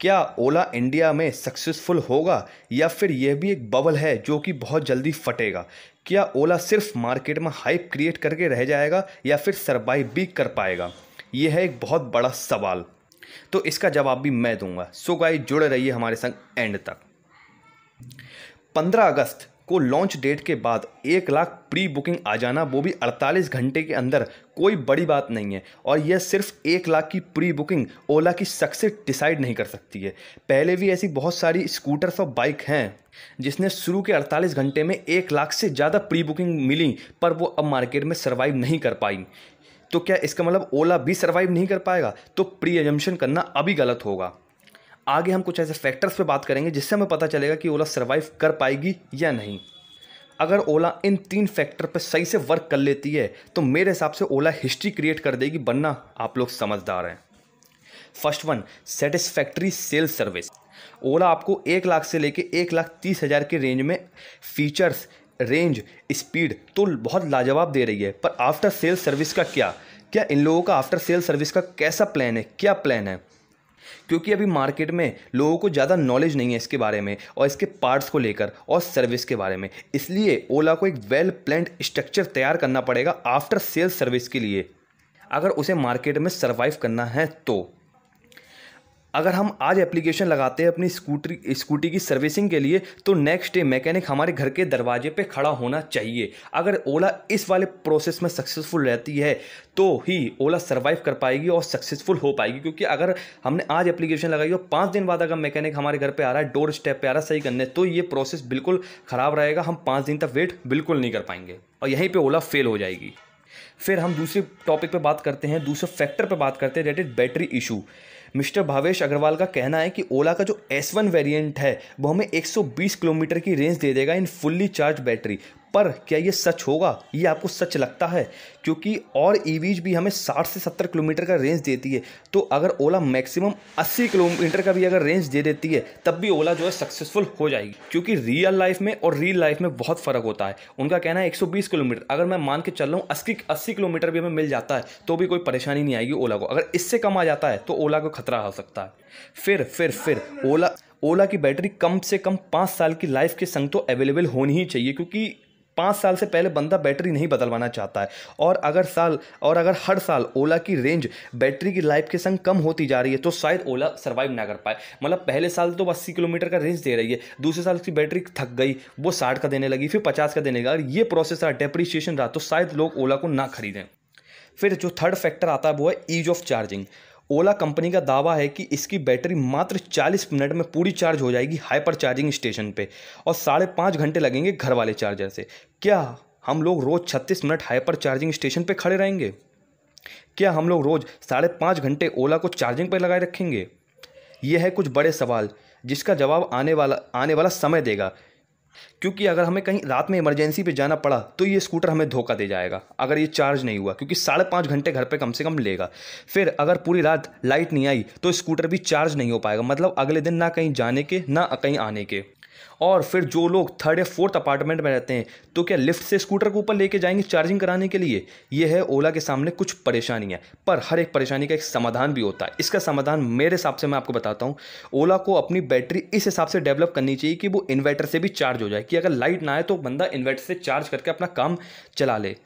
क्या ओला इंडिया में सक्सेसफुल होगा या फिर यह भी एक बबल है जो कि बहुत जल्दी फटेगा क्या ओला सिर्फ मार्केट में हाइप क्रिएट करके रह जाएगा या फिर सरवाइव भी कर पाएगा यह है एक बहुत बड़ा सवाल तो इसका जवाब भी मैं दूंगा सो गाइस जुड़े रहिए हमारे संग एंड तक 15 अगस्त को लॉन्च डेट के बाद एक लाख प्री बुकिंग आ जाना वो भी 48 घंटे के अंदर कोई बड़ी बात नहीं है और यह सिर्फ एक लाख की प्री बुकिंग ओला की सक्सेस डिसाइड नहीं कर सकती है पहले भी ऐसी बहुत सारी स्कूटर्स और बाइक हैं जिसने शुरू के 48 घंटे में एक लाख से ज़्यादा प्री बुकिंग मिली पर वो अब मार्केट में सर्वाइव नहीं कर पाई तो क्या इसका मतलब ओला भी सर्वाइव नहीं कर पाएगा तो प्री एजम्पन करना अभी गलत होगा आगे हम कुछ ऐसे फैक्टर्स पे बात करेंगे जिससे हमें पता चलेगा कि ओला सर्वाइव कर पाएगी या नहीं अगर ओला इन तीन फैक्टर पर सही से वर्क कर लेती है तो मेरे हिसाब से ओला हिस्ट्री क्रिएट कर देगी बनना आप लोग समझदार हैं first one satisfactory sale service Ola आपको एक लाख से लेके एक लाख तीस हज़ार के रेंज में फीचर्स रेंज स्पीड तो बहुत लाजवाब दे रही है पर आफ्टर सेल सर्विस का क्या क्या इन लोगों का आफ्टर सेल सर्विस का कैसा प्लान है क्या प्लान है क्योंकि अभी मार्केट में लोगों को ज़्यादा नॉलेज नहीं है इसके बारे में और इसके पार्ट्स को लेकर और सर्विस के बारे में इसलिए ओला को एक वेल प्लान्ड स्ट्रक्चर तैयार करना पड़ेगा आफ्टर सेल्स सर्विस के लिए अगर उसे मार्केट में सर्वाइव करना है तो अगर हम आज एप्लीकेशन लगाते हैं अपनी स्कूटरी स्कूटी की सर्विसिंग के लिए तो नेक्स्ट डे मैकेनिक हमारे घर के दरवाजे पे खड़ा होना चाहिए अगर ओला इस वाले प्रोसेस में सक्सेसफुल रहती है तो ही ओला सर्वाइव कर पाएगी और सक्सेसफुल हो पाएगी क्योंकि अगर हमने आज एप्लीकेशन लगाई और पाँच दिन बाद अगर मैकेनिक हमारे घर पर आ रहा है डोर स्टेप पर आ रहा है सही करने तो ये प्रोसेस बिल्कुल ख़राब रहेगा हम पाँच दिन तक वेट बिल्कुल नहीं कर पाएंगे और यहीं पर ओला फेल हो जाएगी फिर हम दूसरे टॉपिक पर बात करते हैं दूसरे फैक्टर पर बात करते हैं that is battery issue mister Bhavesh Aggarwal का कहना है कि ओला का जो एस वन वेरियंट है वो हमें 120 किलोमीटर की रेंज दे देगा इन फुल्ली चार्ज बैटरी पर क्या ये सच होगा ये आपको सच लगता है क्योंकि और ईवीज e भी हमें 60 से 70 किलोमीटर का रेंज देती है तो अगर ओला मैक्सिमम 80 किलोमीटर का भी अगर रेंज दे देती है तब भी ओला जो है सक्सेसफुल हो जाएगी क्योंकि रियल लाइफ में और रियल लाइफ में बहुत फ़र्क होता है उनका कहना है 120 किलोमीटर अगर मैं मान के चल रहा हूँ अस्सी अस्सी किलोमीटर भी हमें मिल जाता है तो भी कोई परेशानी नहीं आएगी ओला को अगर इससे कम आ जाता है तो ओला को खतरा हो सकता है फिर फिर फिर ओला ओला की बैटरी कम से कम पाँच साल की लाइफ के संग तो अवेलेबल होनी ही चाहिए क्योंकि पाँच साल से पहले बंदा बैटरी नहीं बदलवाना चाहता है और अगर साल और अगर हर साल ओला की रेंज बैटरी की लाइफ के संग कम होती जा रही है तो शायद ओला सर्वाइव ना कर पाए मतलब पहले साल तो अस्सी किलोमीटर का रेंज दे रही है दूसरे साल उसकी बैटरी थक गई वो साठ का देने लगी फिर पचास का देने लगा अगर ये प्रोसेस रहा डेप्रिशिएशन रहा तो शायद लोग ओला को ना खरीदें फिर जो थर्ड फैक्टर आता है वो है ease of charging Ola company का दावा है कि इसकी बैटरी मात्र 40 मिनट में पूरी चार्ज हो जाएगी हाइपर चार्जिंग स्टेशन पे और साढ़े पाँच घंटे लगेंगे घर वाले चार्जर से क्या हम लोग रोज़ छत्तीस मिनट हाइपर चार्जिंग स्टेशन पे खड़े रहेंगे क्या हम लोग रोज़ साढ़े पाँच घंटे ओला को चार्जिंग पर लगाए रखेंगे यह है कुछ बड़े सवाल जिसका जवाब आने वाला आने वाला समय देगा क्योंकि अगर हमें कहीं रात में इमरजेंसी पे जाना पड़ा तो ये स्कूटर हमें धोखा दे जाएगा अगर ये चार्ज नहीं हुआ क्योंकि साढ़े पाँच घंटे घर पे कम से कम लेगा फिर अगर पूरी रात लाइट नहीं आई तो स्कूटर भी चार्ज नहीं हो पाएगा मतलब अगले दिन ना कहीं जाने के ना कहीं आने के और फिर जो लोग थर्ड या फोर्थ अपार्टमेंट में रहते हैं तो क्या लिफ्ट से स्कूटर को ऊपर लेके जाएंगे चार्जिंग कराने के लिए यह है ओला के सामने कुछ परेशानियाँ पर हर एक परेशानी का एक समाधान भी होता है इसका समाधान मेरे हिसाब से मैं आपको बताता हूँ ओला को अपनी बैटरी इस हिसाब से डेवलप करनी चाहिए कि वो इन्वर्टर से भी चार्ज हो जाए कि अगर लाइट ना आए तो बंदा इन्वर्टर से चार्ज करके अपना काम चला ले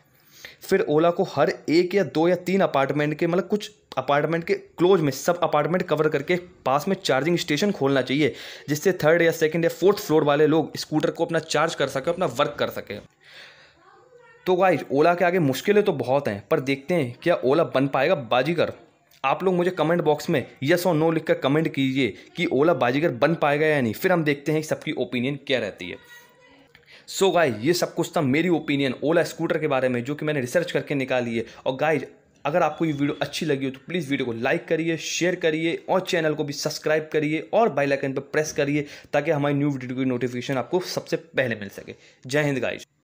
फिर ओला को हर एक या दो या तीन अपार्टमेंट के मतलब कुछ अपार्टमेंट के क्लोज में सब अपार्टमेंट कवर करके पास में चार्जिंग स्टेशन खोलना चाहिए जिससे थर्ड या सेकेंड या फोर्थ फ्लोर वाले लोग स्कूटर को अपना चार्ज कर सकें अपना वर्क कर सकें तो गाइज ओला के आगे मुश्किलें तो बहुत हैं पर देखते हैं क्या ओला बन पाएगा बाजीगर आप लोग मुझे कमेंट बॉक्स में यस और नो लिखकर कमेंट कीजिए कि ओला बाजीगर बन पाएगा या नहीं फिर हम देखते हैं सबकी ओपिनियन क्या रहती है सो so गाइज ये सब कुछ था मेरी ओपिनियन ओला स्कूटर के बारे में जो कि मैंने रिसर्च करके निकाली है और गाइज अगर आपको ये वीडियो अच्छी लगी हो तो प्लीज़ वीडियो को लाइक करिए शेयर करिए और चैनल को भी सब्सक्राइब करिए और बेल आइकन पर प्रेस करिए ताकि हमारी न्यू वीडियो की नोटिफिकेशन आपको सबसे पहले मिल सके जय हिंद गाइज